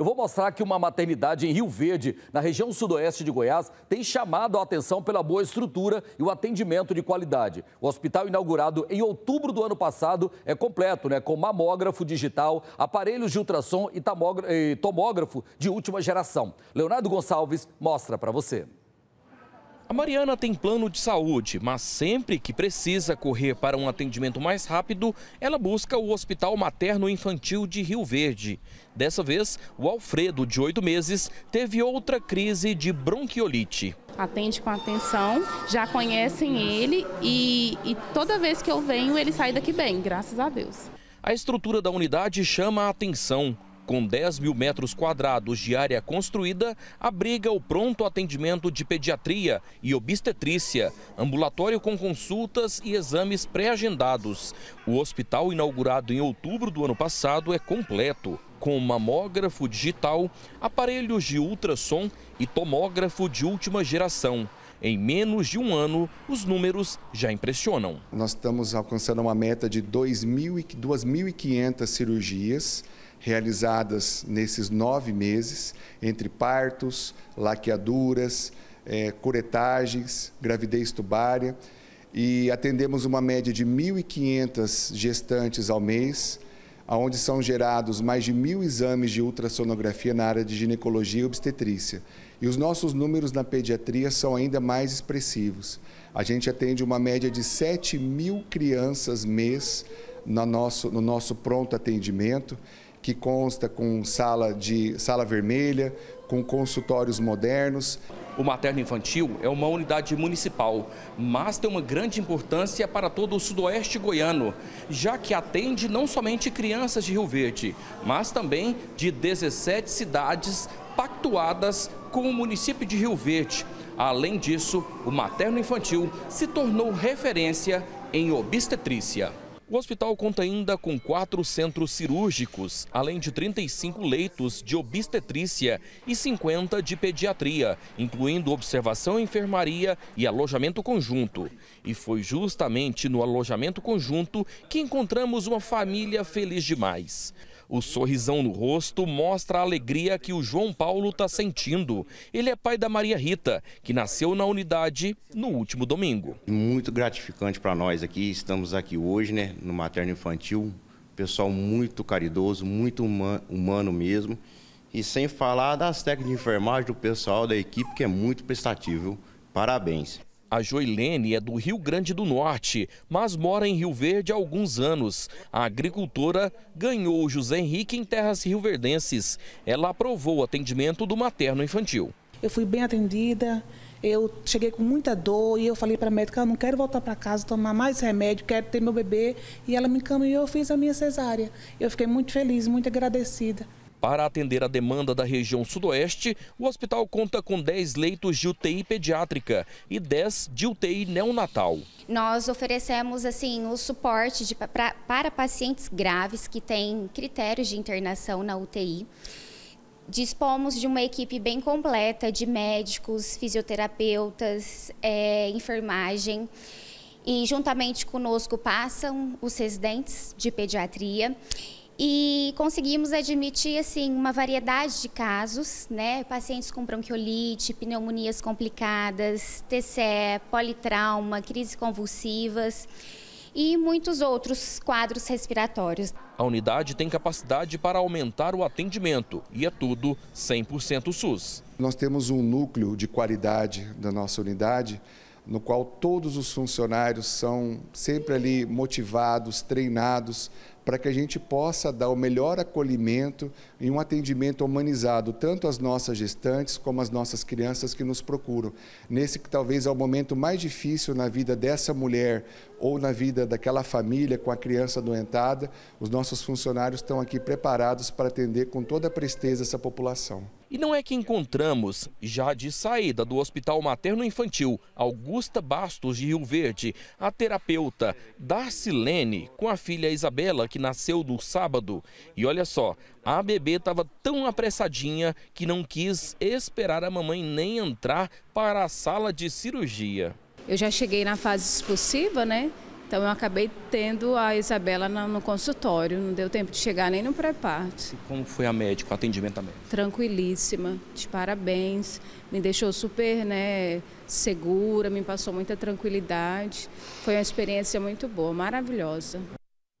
Eu vou mostrar que uma maternidade em Rio Verde, na região sudoeste de Goiás, tem chamado a atenção pela boa estrutura e o atendimento de qualidade. O hospital, inaugurado em outubro do ano passado, é completo, né? Com mamógrafo digital, aparelhos de ultrassom e tomógrafo de última geração. Leonardo Gonçalves mostra para você. A Mariana tem plano de saúde, mas sempre que precisa correr para um atendimento mais rápido, ela busca o Hospital Materno Infantil de Rio Verde. Dessa vez, o Alfredo, de oito meses, teve outra crise de bronquiolite. Atende com atenção, já conhecem ele e, e toda vez que eu venho, ele sai daqui bem, graças a Deus. A estrutura da unidade chama a atenção. Com 10 mil metros quadrados de área construída, abriga o pronto atendimento de pediatria e obstetrícia, ambulatório com consultas e exames pré-agendados. O hospital, inaugurado em outubro do ano passado, é completo com mamógrafo digital, aparelhos de ultrassom e tomógrafo de última geração. Em menos de um ano, os números já impressionam. Nós estamos alcançando uma meta de 2.500 cirurgias realizadas nesses nove meses, entre partos, laqueaduras, é, curetagens, gravidez tubária. E atendemos uma média de 1.500 gestantes ao mês, onde são gerados mais de mil exames de ultrassonografia na área de ginecologia e obstetrícia. E os nossos números na pediatria são ainda mais expressivos. A gente atende uma média de 7 mil crianças mês no nosso, no nosso pronto atendimento, que consta com sala, de, sala vermelha, com consultórios modernos. O materno infantil é uma unidade municipal, mas tem uma grande importância para todo o sudoeste goiano, já que atende não somente crianças de Rio Verde, mas também de 17 cidades pactuadas com o município de Rio Verde. Além disso, o materno infantil se tornou referência em obstetrícia. O hospital conta ainda com quatro centros cirúrgicos, além de 35 leitos de obstetrícia e 50 de pediatria, incluindo observação, enfermaria e alojamento conjunto. E foi justamente no alojamento conjunto que encontramos uma família feliz demais. O sorrisão no rosto mostra a alegria que o João Paulo está sentindo. Ele é pai da Maria Rita, que nasceu na unidade no último domingo. Muito gratificante para nós aqui. Estamos aqui hoje, né, no materno infantil. Pessoal muito caridoso, muito humano mesmo. E sem falar das técnicas de enfermagem do pessoal da equipe, que é muito prestativo. Parabéns. A Joilene é do Rio Grande do Norte, mas mora em Rio Verde há alguns anos. A agricultora ganhou o José Henrique em terras rioverdenses. Ela aprovou o atendimento do materno infantil. Eu fui bem atendida, eu cheguei com muita dor e eu falei para a médica, eu não quero voltar para casa, tomar mais remédio, quero ter meu bebê. E ela me encaminhou e eu fiz a minha cesárea. Eu fiquei muito feliz, muito agradecida. Para atender a demanda da região sudoeste, o hospital conta com 10 leitos de UTI pediátrica e 10 de UTI neonatal. Nós oferecemos assim o suporte de, pra, para pacientes graves que têm critérios de internação na UTI. Dispomos de uma equipe bem completa de médicos, fisioterapeutas, é, enfermagem. E juntamente conosco passam os residentes de pediatria e conseguimos admitir assim uma variedade de casos, né? Pacientes com bronquiolite, pneumonias complicadas, TCE, politrauma, crises convulsivas e muitos outros quadros respiratórios. A unidade tem capacidade para aumentar o atendimento e é tudo 100% SUS. Nós temos um núcleo de qualidade da nossa unidade, no qual todos os funcionários são sempre ali motivados, treinados para que a gente possa dar o melhor acolhimento e um atendimento humanizado, tanto às nossas gestantes como às nossas crianças que nos procuram. Nesse que talvez é o momento mais difícil na vida dessa mulher ou na vida daquela família com a criança doentada, os nossos funcionários estão aqui preparados para atender com toda a presteza essa população. E não é que encontramos, já de saída do Hospital Materno Infantil Augusta Bastos de Rio Verde, a terapeuta Darcilene com a filha Isabela, que nasceu no sábado. E olha só, a bebê estava tão apressadinha que não quis esperar a mamãe nem entrar para a sala de cirurgia. Eu já cheguei na fase expulsiva, né? Então eu acabei tendo a Isabela no consultório, não deu tempo de chegar nem no pré-parto. Como foi a médica, o atendimento da médica? Tranquilíssima, de parabéns, me deixou super né, segura, me passou muita tranquilidade. Foi uma experiência muito boa, maravilhosa.